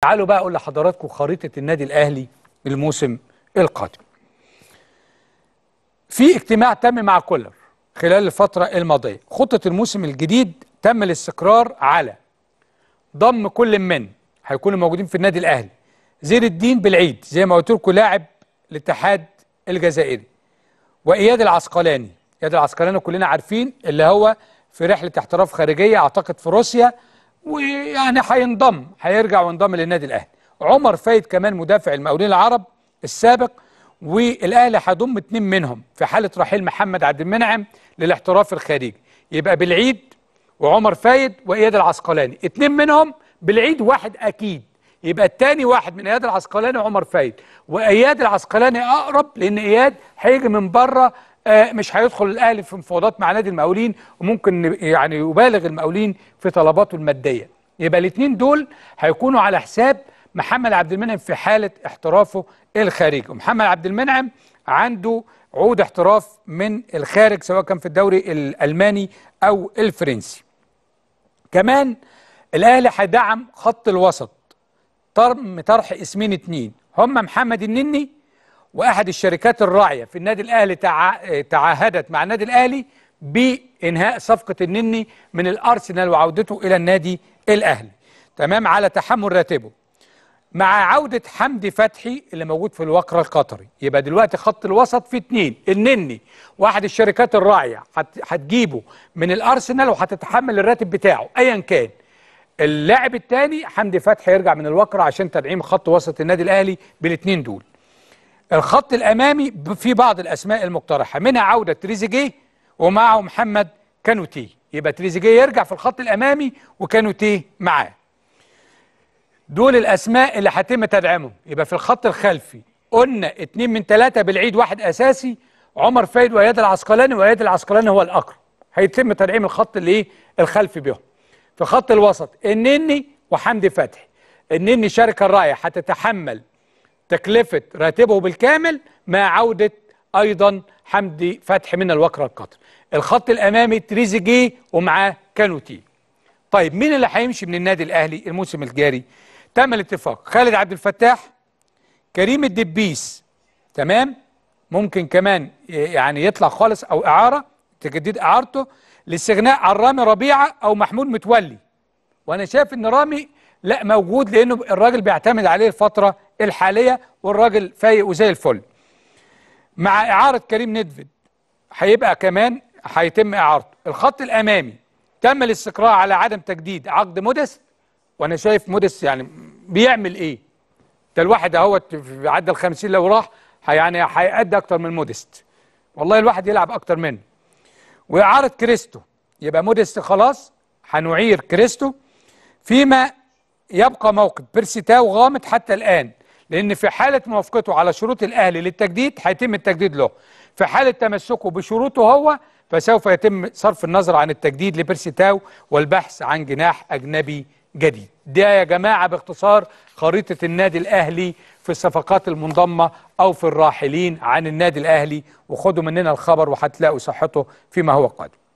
تعالوا بقى اقول لحضراتكم خريطه النادي الاهلي الموسم القادم. في اجتماع تم مع كولر خلال الفتره الماضيه، خطه الموسم الجديد تم الاستقرار على ضم كل من هيكونوا موجودين في النادي الاهلي. زير الدين بالعيد زي ما قلت لكم لاعب الاتحاد الجزائري. واياد العسقلاني، اياد العسقلاني كلنا عارفين اللي هو في رحله احتراف خارجيه اعتقد في روسيا ويعني هينضم هيرجع وينضم للنادي الاهلي عمر فايد كمان مدافع المقاولين العرب السابق والاهلي هيضم اتنين منهم في حاله رحيل محمد عبد المنعم للاحتراف الخارجي يبقى بالعيد وعمر فايد واياد العسقلاني اتنين منهم بالعيد واحد اكيد يبقى التاني واحد من اياد العسقلاني عمر فايد واياد العسقلاني اقرب لان اياد هيجي من بره آه، مش هيدخل الاهلي في مفاوضات مع نادي المقاولين وممكن يعني يبالغ المقاولين في طلباته الماديه يبقى الاثنين دول هيكونوا على حساب محمد عبد المنعم في حاله احترافه الخارجي ومحمد عبد المنعم عنده عود احتراف من الخارج سواء كان في الدوري الالماني او الفرنسي كمان الاهلي هيدعم خط الوسط طرح اسمين اتنين هم محمد النني واحد الشركات الراعيه في النادي الاهلي تع... تعاهدت مع النادي الاهلي بانهاء صفقه النني من الارسنال وعودته الى النادي الاهلي تمام على تحمل راتبه مع عوده حمدي فتحي اللي موجود في الوقره القطري يبقى دلوقتي خط الوسط في اتنين النني واحد الشركات الراعيه هتجيبه من الارسنال وهتتحمل الراتب بتاعه ايا كان اللاعب الثاني حمدي فتحي يرجع من الوقره عشان تدعيم خط وسط النادي الاهلي بالاثنين دول الخط الأمامي في بعض الأسماء المقترحة منها عودة تريزيجيه ومعه محمد كانوتي يبقى تريزيجيه يرجع في الخط الأمامي وكانوتي معاه دول الأسماء اللي هتم تدعيمهم يبقى في الخط الخلفي قلنا اتنين من ثلاثة بالعيد واحد أساسي عمر فايد وإياد العسقلاني وإياد العسقلاني هو الأقرب هيتم تدعيم الخط اللي إيه؟ الخلفي بيهم في خط الوسط النني وحمدي فتحي النني شركة الراية هتتحمل تكلفة راتبه بالكامل مع عودة أيضا حمدي فتحي من الوكرة القطر الخط الأمامي تريزيجيه ومعاه كانوتي طيب مين اللي هيمشي من النادي الأهلي الموسم الجاري تم الاتفاق خالد عبد الفتاح كريم الدبيس تمام ممكن كمان يعني يطلع خالص أو إعارة تجديد إعارته لاستغناء عن رامي ربيعة أو محمود متولي وأنا شايف إن رامي لا موجود لانه الراجل بيعتمد عليه الفتره الحاليه والراجل فايق وزي الفل مع اعاره كريم ندفد هيبقى كمان هيتم اعارته الخط الامامي تم الاستقرار على عدم تجديد عقد مودس وانا شايف مودس يعني بيعمل ايه ده الواحد اهوت عدى ال 50 لو راح يعني هيأدي اكتر من موديست والله الواحد يلعب اكتر منه واعاره كريستو يبقى موديست خلاص هنعير كريستو فيما يبقى موقف بيرسيتاو غامض حتى الآن لأن في حالة موافقته على شروط الأهلي للتجديد هيتم التجديد له في حالة تمسكه بشروطه هو فسوف يتم صرف النظر عن التجديد لبيرسيتاو والبحث عن جناح أجنبي جديد ده يا جماعة باختصار خريطة النادي الأهلي في الصفقات المنضمة أو في الراحلين عن النادي الأهلي وخدوا مننا الخبر وهتلاقوا صحته فيما هو قادم